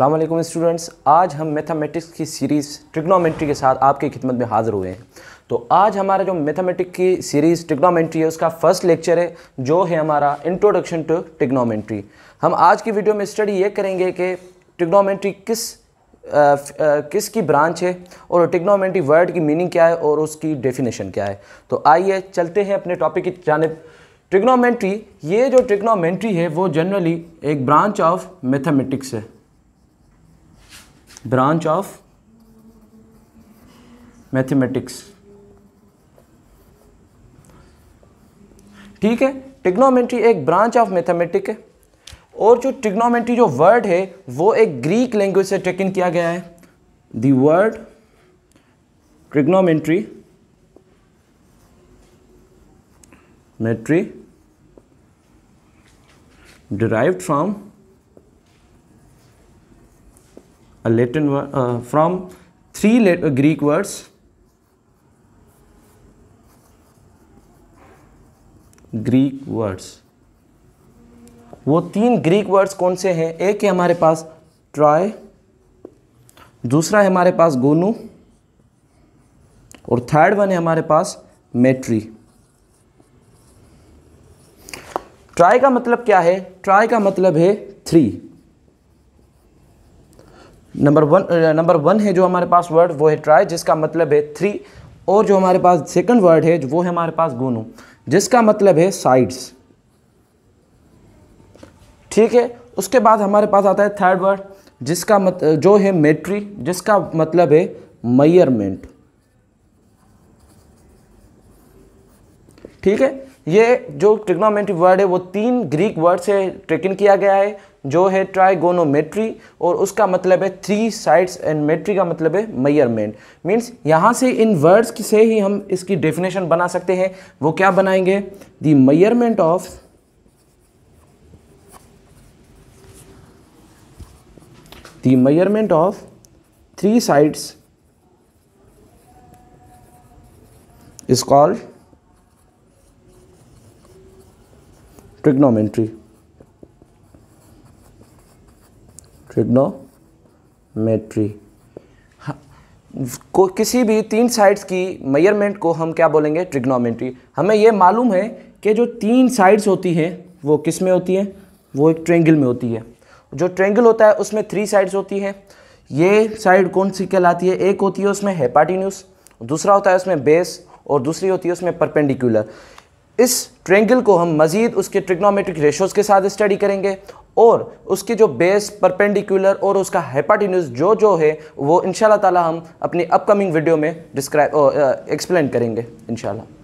अल्लाम स्टूडेंट्स आज हम मैथमेटिक्स की सीरीज़ ट्रिग्नोमेट्री के साथ आपकी खिदमत में हाज़िर हुए हैं तो आज हमारा जो मैथमेटिक की सीरीज़ ट्रिग्नोमेट्री है उसका फर्स्ट लेक्चर है जो है हमारा इंट्रोडक्शन टू ट्रिग्नोमेट्री हम आज की वीडियो में स्टडी ये करेंगे कि ट्रिग्नोमेट्री किस किस की ब्रांच है और ट्रिग्नोमेट्री वर्ड की मीनिंग क्या है और उसकी डेफिनेशन क्या है तो आइए चलते हैं अपने टॉपिक की जानब ट्रिग्नोमेट्री ये जो ट्रिग्नोमेट्री है वो जनरली एक ब्रांच ऑफ मैथमेटिक्स है ब्रांच ऑफ मैथमेटिक्स ठीक है टिग्नोमेट्री एक ब्रांच ऑफ मैथमेटिक है और जो टिग्नोमेट्री जो वर्ड है वो एक ग्रीक लैंग्वेज से टेकन किया गया है the word trigonometry metry derived from a Latin uh, from three Latin, uh, Greek words Greek words वो तीन ग्रीक वर्ड्स कौन से हैं एक है हमारे पास ट्राय दूसरा है हमारे पास गोनू और थर्ड वन है हमारे पास मेट्री ट्राई का मतलब क्या है ट्राई का मतलब है थ्री नंबर वन नंबर वन है जो हमारे पास वर्ड वो है ट्राई जिसका मतलब है थ्री और जो हमारे पास सेकंड वर्ड है वो है हमारे पास गोनू जिसका मतलब है साइड्स ठीक है उसके बाद हमारे पास आता है थर्ड वर्ड जिसका मत जो है मेट्री जिसका मतलब है मयरमेंट ठीक है ये जो ट्रिग्नोमेट्री वर्ड है वो तीन ग्रीक वर्ड से ट्रेकिंग किया गया है जो है ट्राइगोनोमेट्री और उसका मतलब है थ्री साइड्स एंड मेट्री का मतलब है मयरमेंट मीन्स यहाँ से इन वर्ड्स से ही हम इसकी डेफिनेशन बना सकते हैं वो क्या बनाएंगे the measurement of the measurement of three sides is called trigonometry trigonometry हाँ, को किसी भी तीन साइड्स की मेयरमेंट को हम क्या बोलेंगे ट्रिग्नोमेट्री हमें यह मालूम है कि जो तीन साइड्स होती हैं वो किस में होती हैं वो एक ट्रेंगल में होती है जो ट्रेंगल होता है उसमें थ्री साइड्स होती हैं ये साइड कौन सी कहलाती है एक होती है उसमें हेपाटीन्यूस दूसरा होता है उसमें बेस और दूसरी होती है उसमें परपेंडिकुलर इस ट्रेंगल को हम मज़ीद उसके ट्रिग्नोमेट्रिक रेशोज़ के साथ स्टडी करेंगे और उसके जो बेस परपेंडिकुलर और उसका हेपाटिन्यूज जो जो है वो इन ताला हम अपनी अपकमिंग वीडियो में डिस्क्राइब एक्सप्लेन करेंगे इन